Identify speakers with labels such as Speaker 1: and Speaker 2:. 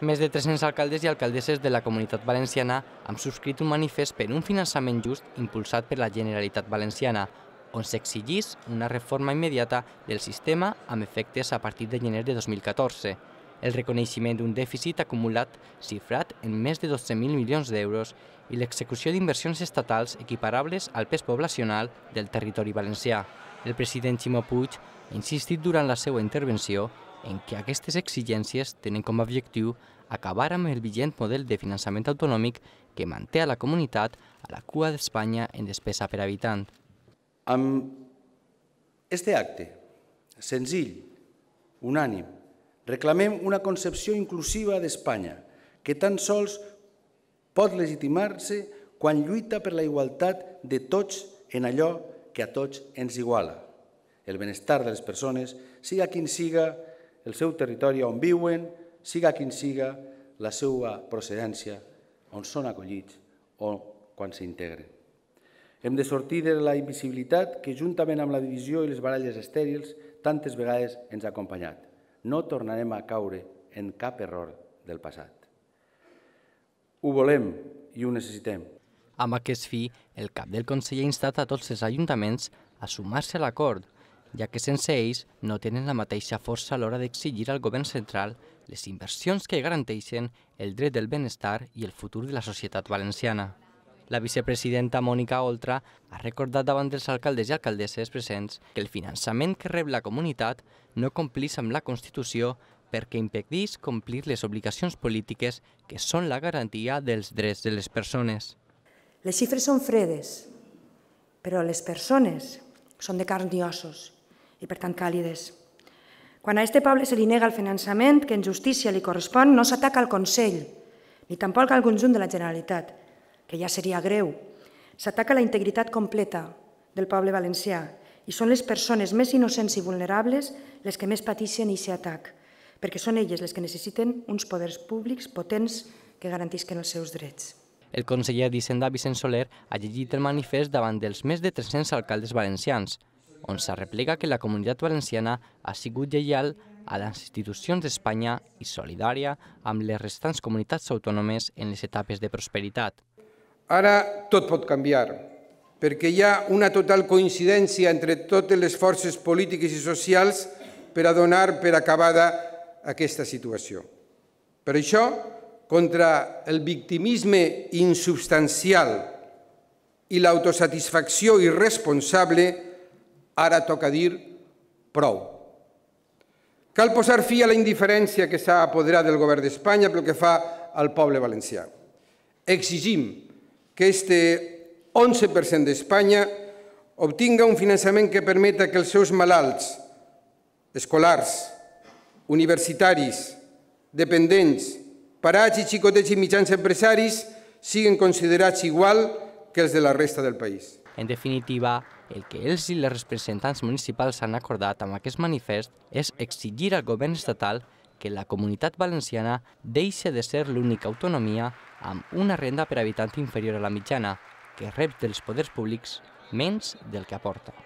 Speaker 1: Més de 300 alcaldes i alcaldesses de la comunitat valenciana han subscrit un manifest per un finançament just impulsat per la Generalitat Valenciana, on s'exigís una reforma immediata del sistema amb efectes a partir de gener de 2014, el reconeixement d'un dèficit acumulat xifrat en més de 12.000 milions d'euros i l'execució d'inversions estatals equiparables al pes poblacional del territori valencià. El president Ximo Puig ha insistit durant la seva intervenció en què aquestes exigències tenen com a objectiu acabar amb el vigent model de finançament autonòmic que manté a la comunitat
Speaker 2: a la cua d'Espanya en despesa per habitant. Amb este acte, senzill, unànim, reclamem una concepció inclusiva d'Espanya que tan sols pot legitimar-se quan lluita per la igualtat de tots en allò que a tots ens iguala. El benestar de les persones, siga quin siga el seu territori on viuen, siga quin siga la seva procedència, on són acollits o quan s'integren. Hem de sortir de la invisibilitat que, juntament amb la divisió i les baralles estèrils, tantes vegades ens ha acompanyat. No tornarem a caure en cap error del passat. Ho volem i ho necessitem.
Speaker 1: Amb aquest fi, el cap del Consell ha instat a tots els ajuntaments a sumar-se a l'acord, ja que sense ells no tenen la mateixa força a l'hora d'exigir al govern central les inversions que garanteixen el dret del benestar i el futur de la societat valenciana. La vicepresidenta Mònica Oltra ha recordat davant dels alcaldes i alcaldesses presents que el finançament que rep la comunitat no complís amb la Constitució perquè impedís complir les obligacions polítiques que són la garantia dels drets de les persones.
Speaker 3: Les xifres són fredes, però les persones són de carn i ossos i, per tant, càlides. Quan a este poble se li nega el finançament que en justícia li correspon, no s'ataca al Consell, ni tampoc al conjunt de la Generalitat, que ja seria greu. S'ataca la integritat completa del poble valencià i són les persones més innocents i vulnerables les que més pateixen i s'atac, perquè són elles les que necessiten uns poders públics potents que garantisquen els seus drets.
Speaker 1: El conseller d'Hissenda, Vicent Soler ha llegit el manifest davant dels més de 300 alcaldes valencians on s'arreplega que la comunitat valenciana ha sigut lleial a les institucions d'Espanya i solidària amb les restants comunitats autònomes en les etapes de prosperitat. Ara
Speaker 4: tot pot canviar, perquè hi ha una total coincidència entre totes les forces polítiques i socials per a donar per acabada aquesta situació. Per això, contra el victimisme insubstancial i l'autosatisfacció irresponsable, Ara toca dir prou. Cal posar fi a la indiferència que s'ha apoderat del govern d'Espanya pel que fa al poble valencià. Exigim que este 11% d'Espanya obtinga un finançament que permeta que els seus malalts, escolars, universitaris, dependents, parats i xicotets i mitjans empresaris siguin considerats igual que els de la resta del país.
Speaker 1: En definitiva, el que ells i les representants municipals han acordat amb aquest manifest és exigir al govern estatal que la comunitat valenciana deixi de ser l'única autonomia amb una renda per habitant inferior a la mitjana,
Speaker 2: que rep dels poders públics menys del que aporta.